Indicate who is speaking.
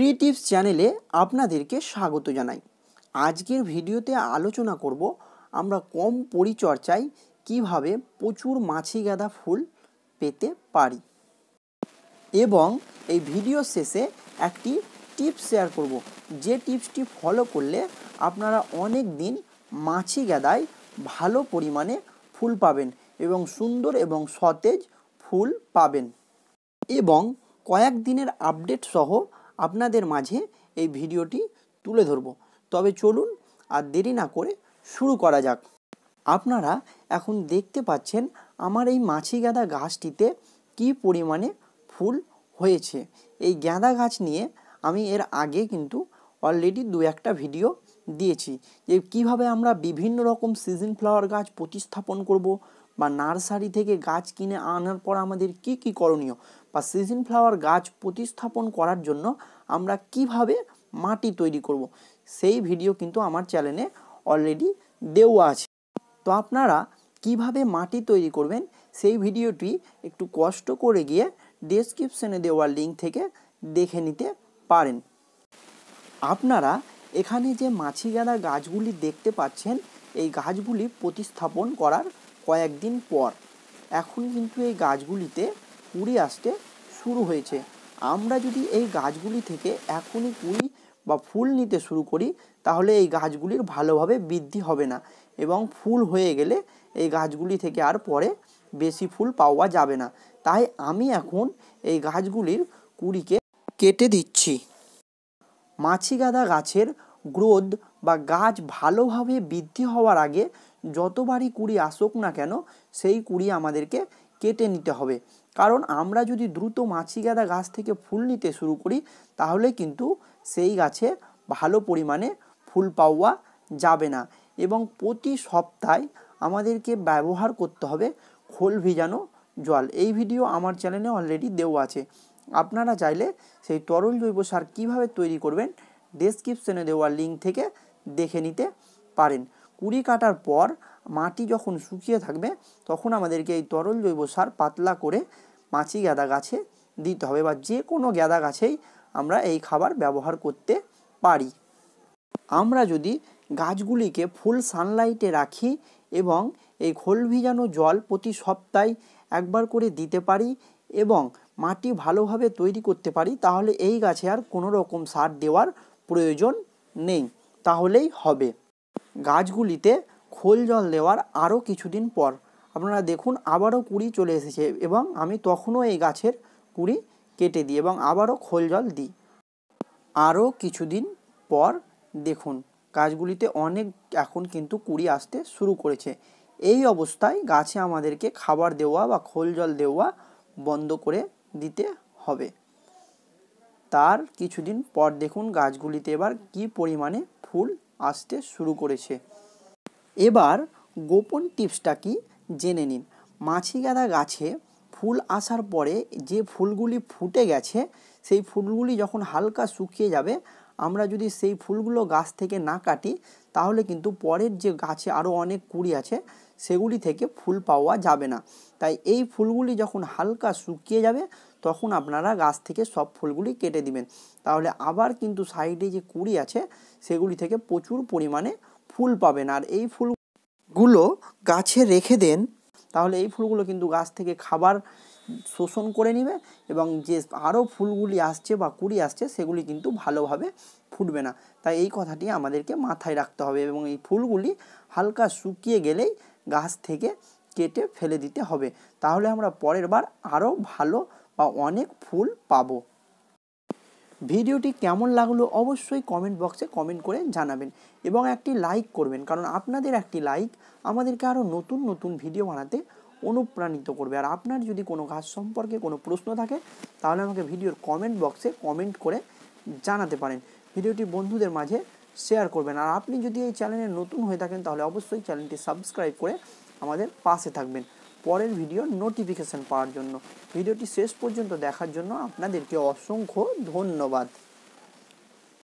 Speaker 1: Tree tips চ্যানেলে আপনাদেরকে স্বাগত জানাই আজকের ভিডিওতে আলোচনা করব আমরা কম পরিচর্যায় কিভাবে প্রচুর মাছি গাঁদা ফুল পেতে পারি এবং এই ভিডিও শেষে একটি টিপস শেয়ার করব যে টিপসটি ফলো করলে আপনারা অনেক দিন মাছি গাঁদায় ভালো পরিমাণে ফুল পাবেন এবং সুন্দর এবং সতেজ ফুল পাবেন এবং কয়েক দিনের আপডেট সহ আপনাদের মাঝে এই ভিডিওটি তুলে ধরব তবে চলুন আর দেরি না করে শুরু করা যাক আপনারা এখন দেখতে পাচ্ছেন আমার এই মাছি গাঁদা গাছটিতে কি পরিমাণে ফুল হয়েছে এই গাঁদা গাছ নিয়ে আমি এর আগে কিন্তু অলরেডি দু একটা ভিডিও দিয়েছি যে কিভাবে আমরা বিভিন্ন রকম সিজন ফ্লাওয়ার গাছ প্রতিস্থাপন করব বা নার্সারি থেকে গাছ কিনে আনার পর আমাদের কি কি করণীয় বা সিজন ফ্লাওয়ার গাছ প্রতিস্থাপন করার জন্য আমরা কিভাবে মাটি তৈরি করব। সেই ভিডিও কিন্তু আমার চ্যানেলে অলরেডি দেওয়া আছে তো আপনারা কিভাবে মাটি তৈরি করবেন সেই ভিডিওটি একটু কষ্ট করে গিয়ে ডেসক্রিপশনে দেওয়া লিঙ্ক থেকে দেখে নিতে পারেন আপনারা এখানে যে মাছিগাদা গাছগুলি দেখতে পাচ্ছেন এই গাছগুলি প্রতিস্থাপন করার কয়েকদিন পর এখন কিন্তু এই গাছগুলিতে কুড়ি আসতে শুরু হয়েছে আমরা যদি এই গাছগুলি থেকে এখনই কুড়ি বা ফুল নিতে শুরু করি তাহলে এই গাছগুলির ভালোভাবে বৃদ্ধি হবে না এবং ফুল হয়ে গেলে এই গাছগুলি থেকে আর পরে বেশি ফুল পাওয়া যাবে না তাই আমি এখন এই গাছগুলির কুড়িকে কেটে দিচ্ছি মাছিগাদা গাছের গ্রোথ বা গাছ ভালোভাবে বৃদ্ধি হওয়ার আগে যতবারই কুড়ি আসুক না কেন সেই কুড়ি আমাদেরকে কেটে নিতে হবে কারণ আমরা যদি দ্রুত মাছি গাঁদা গাছ থেকে ফুল নিতে শুরু করি তাহলে কিন্তু সেই গাছে ভালো পরিমাণে ফুল পাওয়া যাবে না এবং প্রতি সপ্তাহে আমাদেরকে ব্যবহার করতে হবে খোল ভিজানো জল এই ভিডিও আমার চ্যানেলে অলরেডি দেওয়া আছে আপনারা চাইলে সেই তরল জৈব সার কীভাবে তৈরি করবেন ডেসক্রিপশনে দেওয়া লিঙ্ক থেকে দেখে নিতে পারেন কুড়ি কাটার পর মাটি যখন শুকিয়ে থাকবে তখন আমাদেরকে এই তরল জৈব সার পাতলা করে পাঁচই গ্যাদা গাছে দিতে হবে বা যে কোনো গ্যাদা গাছেই আমরা এই খাবার ব্যবহার করতে পারি আমরা যদি গাছগুলিকে ফুল সানলাইটে রাখি এবং এই খোল ভিজানো জল প্রতি সপ্তাহে একবার করে দিতে পারি এবং মাটি ভালোভাবে তৈরি করতে পারি তাহলে এই গাছে আর কোনো রকম সার দেওয়ার প্রয়োজন নেই তাহলেই হবে গাছগুলিতে খোল জল দেওয়ার আরও কিছুদিন পর আপনারা দেখুন আবারও কুড়ি চলে এসেছে এবং আমি তখনও এই গাছের কুড়ি কেটে দিই এবং আবারও খোল জল দিই আরও কিছুদিন পর দেখুন গাছগুলিতে অনেক এখন কিন্তু কুড়ি আসতে শুরু করেছে এই অবস্থায় গাছে আমাদেরকে খাবার দেওয়া বা খোল জল দেওয়া বন্ধ করে দিতে হবে তার কিছুদিন পর দেখুন গাছগুলিতে এবার কি পরিমাণে ফুল আসতে শুরু করেছে এবার গোপন টিপসটা কি জেনে নিন মাছি গাঁদা গাছে ফুল আসার পরে যে ফুলগুলি ফুটে গেছে সেই ফুলগুলি যখন হালকা শুকিয়ে যাবে আমরা যদি সেই ফুলগুলো গাছ থেকে না কাটি তাহলে কিন্তু পরের যে গাছে আরও অনেক কুড়ি আছে সেগুলি থেকে ফুল পাওয়া যাবে না তাই এই ফুলগুলি যখন হালকা শুকিয়ে যাবে তখন আপনারা গাছ থেকে সব ফুলগুলি কেটে দিবেন তাহলে আবার কিন্তু সাইডে যে কুড়ি আছে সেগুলি থেকে প্রচুর পরিমাণে ফুল পাবেন আর এই ফুল গুলো গাছে রেখে দেন তাহলে এই ফুলগুলো কিন্তু গাছ থেকে খাবার শোষণ করে নেবে এবং যে আরও ফুলগুলি আসছে বা কুড়ি আসছে সেগুলি কিন্তু ভালোভাবে ফুটবে না তাই এই কথাটি আমাদেরকে মাথায় রাখতে হবে এবং এই ফুলগুলি হালকা শুকিয়ে গেলেই গাছ থেকে কেটে ফেলে দিতে হবে তাহলে আমরা পরের বার আরও ভালো বা অনেক ফুল পাবো ভিডিওটি কেমন লাগলো অবশ্যই কমেন্ট বক্সে কমেন্ট করে জানাবেন এবং একটি লাইক করবেন কারণ আপনাদের একটি লাইক আমাদেরকে আরও নতুন নতুন ভিডিও বানাতে অনুপ্রাণিত করবে আর আপনার যদি কোনো গাছ সম্পর্কে কোনো প্রশ্ন থাকে তাহলে আমাকে ভিডিওর কমেন্ট বক্সে কমেন্ট করে জানাতে পারেন ভিডিওটি বন্ধুদের মাঝে শেয়ার করবেন আর আপনি যদি এই চ্যানেলে নতুন হয়ে থাকেন তাহলে অবশ্যই চ্যানেলটি সাবস্ক্রাইব করে আমাদের পাশে থাকবেন পরের ভিডিওর নোটিফিকেশান পাওয়ার জন্য ভিডিওটি শেষ পর্যন্ত দেখার জন্য আপনাদেরকে অসংখ্য ধন্যবাদ